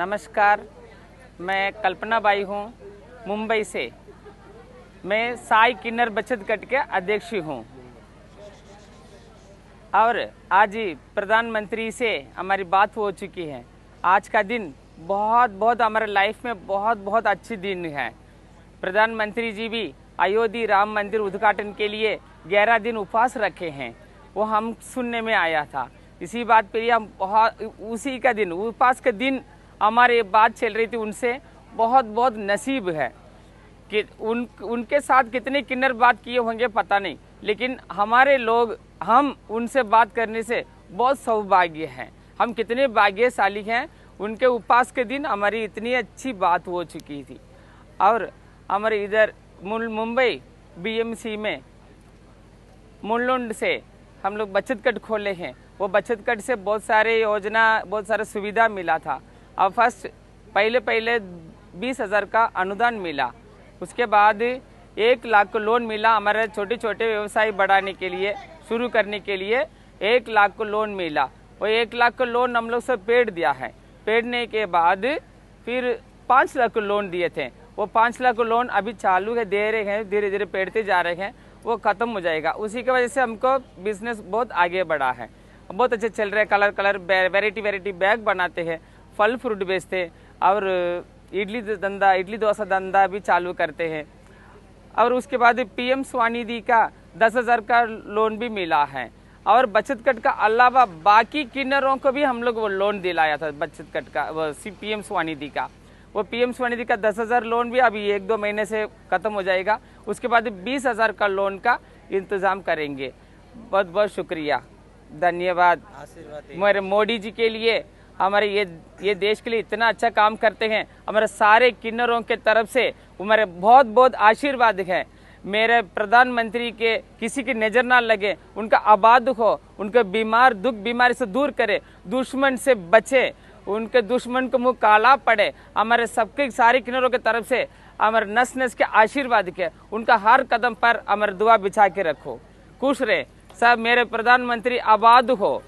नमस्कार मैं कल्पना बाई हूँ मुंबई से मैं साई किन्नर बचत गट के अध्यक्ष हूँ और आज प्रधानमंत्री से हमारी बात हो चुकी है आज का दिन बहुत बहुत हमारे लाइफ में बहुत बहुत अच्छी दिन है प्रधानमंत्री जी भी अयोध्या राम मंदिर उद्घाटन के लिए ग्यारह दिन उपवास रखे हैं वो हम सुनने में आया था इसी बात पर हम बहुत उसी का दिन उपवास का दिन हमारे बात चल रही थी उनसे बहुत बहुत नसीब है कि उन उनके साथ कितने किन्नर बात किए होंगे पता नहीं लेकिन हमारे लोग हम उनसे बात करने से बहुत सौभाग्य हैं हम कितने भाग्यशाली हैं उनके उपास के दिन हमारी इतनी अच्छी बात हो चुकी थी और हमारे इधर मुंबई बीएमसी में मुंडलुंड से हम लोग बचत कट खोले हैं वो बचत कट से बहुत सारे योजना बहुत सारा सुविधा मिला था अब फर्स्ट पहले पहले बीस हज़ार का अनुदान मिला उसके बाद एक लाख लोन मिला हमारे छोटे छोटे व्यवसाय बढ़ाने के लिए शुरू करने के लिए एक लाख को लोन मिला वो एक लाख का लोन हम लोग से पेड़ दिया है पेड़ने के बाद फिर पाँच लाख का लोन दिए थे वो पाँच लाख लोन अभी चालू है दे रहे हैं धीरे धीरे पेड़ते जा रहे हैं वो ख़त्म हो जाएगा उसी की वजह से हमको बिजनेस बहुत आगे बढ़ा है बहुत अच्छे चल रहे हैं colour colour variety variety bag बनाते हैं फल फ्रूट बेचते और इडली धंधा इडली डोसा धंधा भी चालू करते हैं और उसके बाद पीएम स्वानिधि का दस हज़ार का लोन भी मिला है और बचत कट का अलावा बाकी किन्नरों को भी हम लोग वो लोन दिलाया था बचत कट का वो सी पी एम स्वानिधि का वो पी एम स्वानिधि का दस हज़ार लोन भी अभी एक दो महीने से ख़त्म हो जाएगा उसके बाद बीस हज़ार का लोन का इंतज़ाम करेंगे बहुत बहुत शुक्रिया धन्यवाद मेरे मोदी जी के लिए हमारे ये ये देश के लिए इतना अच्छा काम करते हैं हमारे सारे किन्नरों के तरफ से हमारे बहुत बहुत आशीर्वाद हैं मेरे प्रधानमंत्री के किसी की नज़र ना लगे उनका आबाद हो उनके बीमार दुख बीमारी से दूर करे दुश्मन से बचे उनके दुश्मन को मुंह काला पड़े हमारे सबके सारे किन्नरों के तरफ से हमारे नस नस के आशीर्वाद के उनका हर कदम पर हमारे दुआ बिछा के रखो खुश रहे सब मेरे प्रधानमंत्री आबाद हो